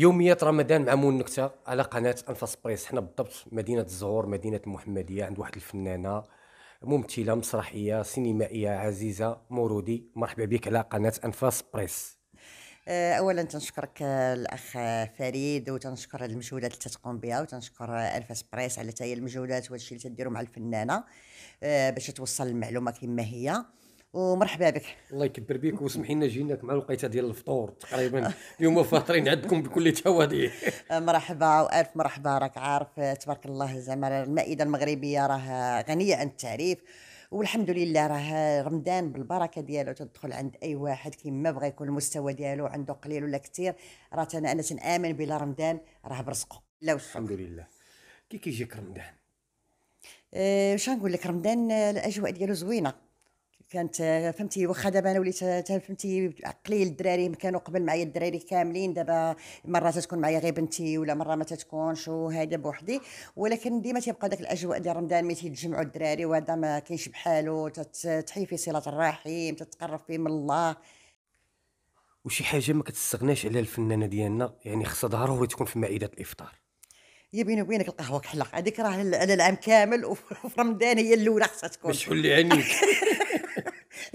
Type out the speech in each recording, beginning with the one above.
يوميات رمضان مع مون نكته على قناه انفاس بريس حنا بالضبط مدينه الزهور مدينه المحمديه عند واحد الفنانه ممثله مسرحيه سينمائيه عزيزه مورودي مرحبا بك على قناه انفاس بريس آه، اولا تنشكرك الاخ فريد وتنشكر المجهودات اللي تتقوم بها وتنشكر الفاس بريس على تاي المجهودات وهادشي اللي تديرو مع الفنانه آه، باش توصل المعلومه كما هي ومرحبا بك الله يكبر بك وسمحي لنا جيناك مع الوقيته ديال الفطور تقريبا اليوم فاطرين عندكم بكل توادي مرحبا والف مرحبا راك عارف تبارك الله زعما المائده المغربيه راه غنيه عن التعريف والحمد لله راه رمضان بالبركه ديالو تدخل عند اي واحد كيما بغى يكون المستوى ديالو عنده قليل ولا كثير راه انا انا تنامن بلا رمضان راه برزقه لا الحمد لله كي كيجيك رمضان أه، اش نقول لك رمضان الاجواء ديالو زوينه كانت فهمتي واخا دابا انا وليت فهمتي عقلي الدراري كانوا قبل معايا الدراري كاملين دابا مرات تكون معايا غير بنتي ولا مره ما تتكونش وهذا بوحدي ولكن ديما تيبقى داك الاجواء ديال رمضان ملي تيتجمعوا الدراري وهذا ما كاينش بحالو تحيي في صله الرحيم تتقرب فيه من الله وشي حاجه ما كتستغناش على الفنانه ديالنا يعني خصها ظهرها هو تكون في مائده الافطار يا بيني وبينك القهوه كحلق هذيك راه على العام كامل وفي رمضان هي الاولى خصها تكون باش لي عينيك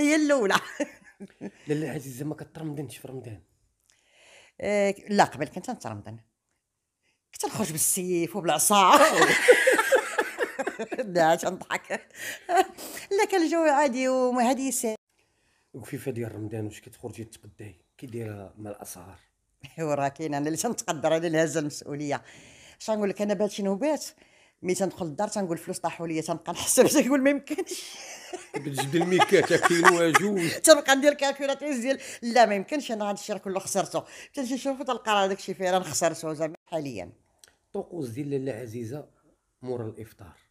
هي الاولى لا لا عزيز ما كترمضنش في رمضان آه، لا قبل كنت نترمضن كنت نخرج بالسيف وبالعصا لا تنضحك لا كان الجو عادي وهذه يسير وكفيفه ديال رمضان واش كتخرجي تقداي كي دايره مع الاسعار ايوا راه كاين انا اللي تنتقدر انا اللي هازه المسؤوليه شنو نقول لك انا بهاد شي نوبات مي تندخل الدار تنقول الفلوس طاحوا لي تنبقى نحسب تنقول ما يمكنش بتجبد الميكات كاين واجو تنبقى ندير كالكولاتريس ديال لا ما يمكنش انا هذا الشيء كله خسرته تنجي نشوف تلقى داك الشيء راه خسرته زعما حاليا طقوس ديال لاله عزيزه مور الافطار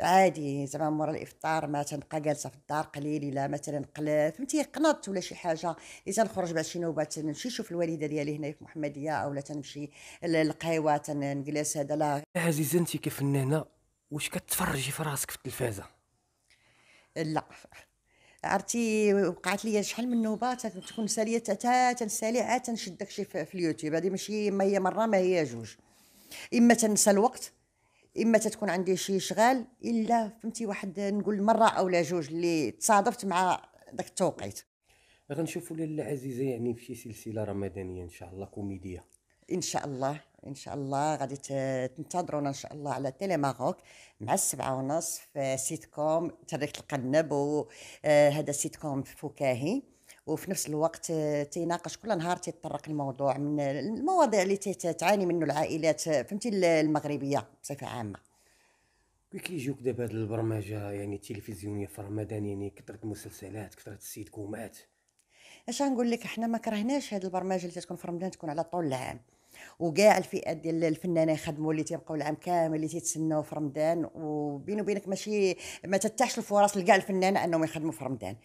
عادي زعما مورا الافطار ما تنبقى جالسه في الدار قليل الا مثلا قل فهمتي قنط ولا شي حاجه اذا نخرج بعد شي نوبه نمشي نشوف الوالده ديالي هنا في محمديه اولا تنمشي للقهوه تنجلس هذا لا عزيزه انت كفنانه واش كتفرجي في راسك في التلفازه لا عرفتي وقعت لي شحال من نوبه تكون ساليه تاتا تنسالي عاد تنشد داكشي في اليوتيوب هذه ماشي ما هي مره ما هي جوج اما تنسى الوقت اما تتكون عندي شي شغال الا فهمتي واحد نقول مره او لا جوج اللي تصادفت مع ذاك التوقيت غنشوفوا لالا عزيزه يعني في شي سلسله رمضانيه ان شاء الله كوميديه ان شاء الله ان شاء الله غادي تنتظرونا ان شاء الله على تيلي ماروك مع السبعة ونص في آه، سيت كوم طريقة القنب وهذا آه، كوم فكاهي وفي نفس الوقت تيناقش كل نهار تيطرق الموضوع من المواضيع اللي تعاني منه العائلات فهمتي المغربيه بصفه عامه كي كيجيوك دابا هاد البرمجه يعني التلفزيونيه في رمضان يعني كثره المسلسلات كثره السيتكومات اش غنقول لك حنا ما كرهناش هاد البرمجه اللي تكون في رمضان تكون على طول العام وكاع الفئات ديال الفنانين خدموا اللي تيبقاو العام كامل اللي تيتسناو في رمضان وبينو وبينك ماشي ما تتاحش الفرص لكاع الفنان انهم يخدموا في رمضان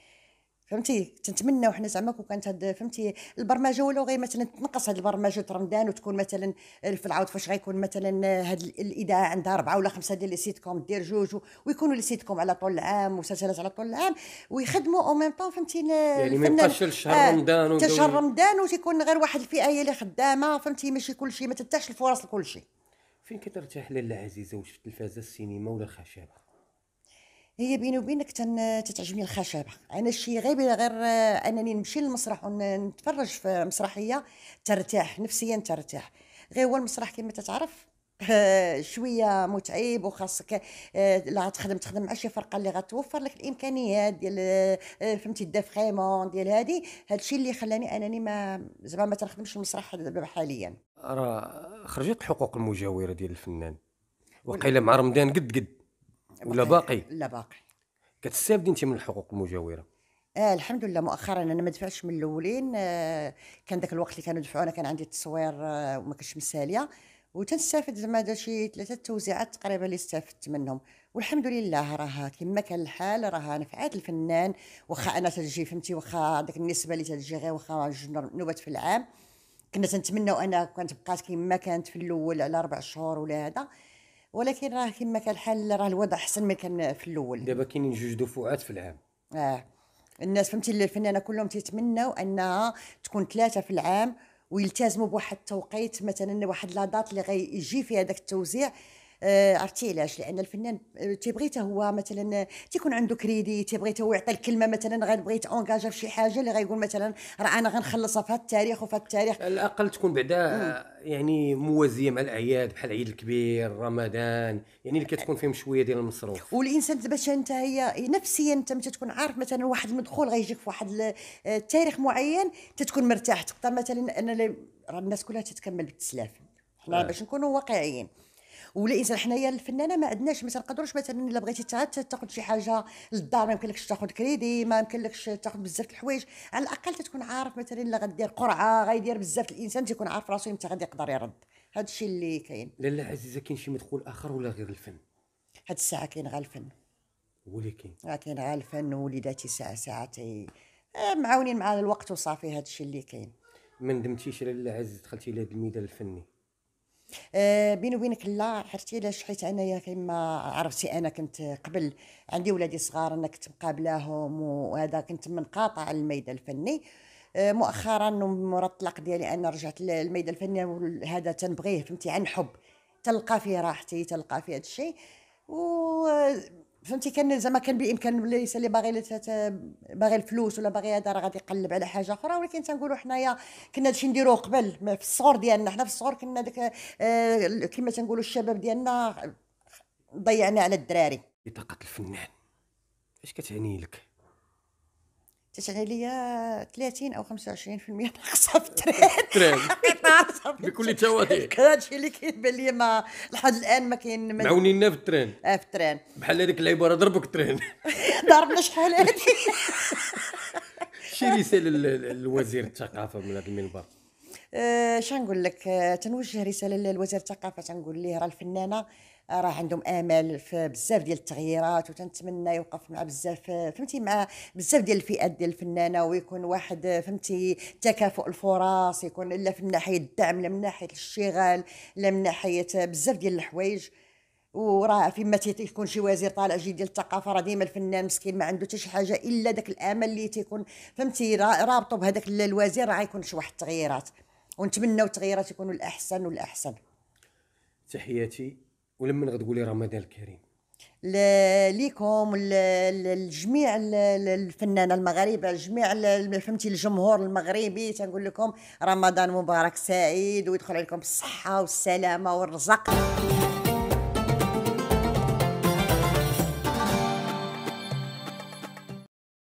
فهمتي تنتمنى وحنا زعما كون كانت هاد فهمتي البرمجه ولو غير مثلا تنقص هاد البرمجه رمضان وتكون مثلا في العود فاش غيكون مثلا هاد الاذاعه عندها اربعه ولا خمسه ديال لي سيت كوم دير جوج ويكونوا لي سيت كوم على طول العام وسلسلات على طول العام ويخدموا او ميم طون فهمتي يعني ما يبقاش شهر آه، رمضان حتى شهر رمضان وتيكون غير واحد الفئه هي اللي خدامه فهمتي ماشي كلشي ما تتاحش الفرص لكلشي فين كترتاح لاله عزيزه وشفت التلفازه السينما ولا خشابه هي بيني وبينك تن... تتعجبني الخشبه انا شي غير غير انني نمشي للمسرح ونتفرج في مسرحيه ترتاح نفسيا ترتاح غير هو المسرح كما تتعرف شويه متعب وخاصك آه، لا تخدم تخدم مع شي فرقه اللي غتوفر لك الامكانيات ديال آه، فهمتي الدافغيمون ديال هذه هادشي اللي خلاني انني ما زعما ما تنخدمش المسرح دابا حاليا راه خرجت الحقوق المجاوره ديال الفنان وقيل مع رمضان قد قد ولا باقي لا باقي كتستافدي انت من الحقوق المجاوره آه الحمد لله مؤخرا انا ما دفعتش من الاولين آه كان ذاك الوقت اللي كانوا دفعونا كان عندي التصوير آه وما كنتش مساليه وتنستافد زعما هذا شي ثلاثه توزيعات تقريبا اللي استفدت منهم والحمد لله راه كما كان الحال راه نفعات الفنان واخا انا تجي فهمتي واخا ديك النسبه اللي تجي غير واخا نوبات في العام كنا تنتمناو انا كانت بقات كما كانت في الاول على اربع شهور ولا هذا ولكن راه كما كان الحال راه الوضع احسن ما كان في الاول دابا كاينين جوج دفعات في العام اه الناس فهمتي الفنانه كلهم تيتمناو انها تكون ثلاثه في العام ويلتزموا بواحد التوقيت مثلا واحد لا دات اللي غيجي فيها داك التوزيع آه، عرفتي علاش لان الفنان آه، تيبغيته هو مثلا آه، تيكون عنده كريدي تيبغيته هو يعطي الكلمه مثلا غنبغيت اونجاجا في شي حاجه اللي غيقول مثلا راه انا غنخلصها في هذا التاريخ وفي هذا التاريخ على الاقل تكون بعدا يعني موازيه مع الاعياد بحال العيد الكبير رمضان يعني اللي كتكون فيهم شويه ديال المصروف والانسان باش انت هي نفسيا انت متى تكون عارف مثلا واحد المدخول غيجيك في واحد التاريخ معين تتكون مرتاح تقدر مثلا انا الناس كلها تتكمل بالتسلاف حنا باش نكونوا واقعيين ولا انسان حنايا الفنانه ما عندناش ما تنقدروش مثلا الا بغيتي تاخذ شي حاجه للدار ما يمكنلكش تاخذ كريدي ما يمكنلكش تاخذ بزاف الحوايج على الاقل تكون عارف مثلا الا غدير قرعه غيدير بزاف الانسان تيكون عارف راسو امتى غادي يقدر يرد هذا الشيء اللي كاين لاله عزيزه كاين شي مدخول اخر ولا غير الفن هاد الساعه كاين غير الفن ولكن راه كاين غير الفن وليداتي ساعه ساعه آه، معاونين مع الوقت وصافي هاد الشيء اللي كاين ما ندمتيش لاله عزيز دخلتي لهذا الميدان الفني آه، بيني وبينك لا عرفتي علاش حيت انايا كما عرفتي انا كنت قبل عندي ولادي صغار انا كنت مقابلاهم وهذا كنت منقاطع الميدان الفني آه، مؤخرا مورا الطلاق ديالي انا رجعت للميدان الفني هذا تنبغيه فهمتي عن حب تلقى فيه راحتي تلقى فيه هذا الشيء و فهمتي كان زعما كان بامكان ليس اللي باغي باغي الفلوس ولا باغي هذا راه غادي يقلب على حاجه اخرى ولكن تنقولوا حنايا كنا هادشي نديروه قبل في الصغر ديالنا حنا في الصغر كنا داك آه كما تنقولوا الشباب ديالنا ضيعنا على الدراري بطاقه الفنان اش كتعني لك ليا 30 او 25% ناقصه في الترين بكل تواضع هذا الشيء اللي كيبان لي ما لحد الان ما كاين معاونينا في الترين اه في الترين بحال هذيك العباره ضربك الترين ضربنا شحال هذي شي رساله لوزير الثقافه من هذا المنبر آه، شنقول لك آه، تنوجه رساله لوزير الثقافه تنقول ليه راه الفنانه راه عندهم امل في بزاف ديال التغييرات وتنتمنى يوقف مع بزاف فهمتي مع بزاف ديال الفئات ديال الفنانه ويكون واحد فهمتي تكافؤ الفرص يكون لا من ناحيه الدعم لا من ناحيه الاشتغال لا من ناحيه بزاف ديال الحوايج وراه فيما تيكون شي وزير طالع جديد ديال الثقافه راه ديما الفنان مسكين ما عنده حتى شي حاجه الا داك الامل اللي تيكون فهمتي رابطو بهذاك الوزير راه غيكون شي واحد التغييرات ونتمنوا التغييرات يكونوا الاحسن والاحسن تحياتي ولما غتقولي رمضان الكريم ليكم لجميع الفنانه المغاربه الجميع فهمتي الجمهور المغربي تنقول لكم رمضان مبارك سعيد ويدخل عليكم بالصحه والسلامه والرزق